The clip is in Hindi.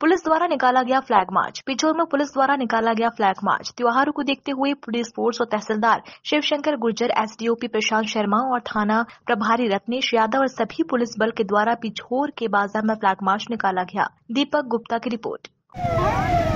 पुलिस द्वारा निकाला गया फ्लैग मार्च पिछोर में पुलिस द्वारा निकाला गया फ्लैग मार्च त्योहारों को देखते हुए पुलिस फोर्स और तहसीलदार शिवशंकर गुर्जर एसडीओपी प्रशांत शर्मा और थाना प्रभारी रत्नेश यादव और सभी पुलिस बल के द्वारा पिछोर के बाजार में फ्लैग मार्च निकाला गया दीपक गुप्ता की रिपोर्ट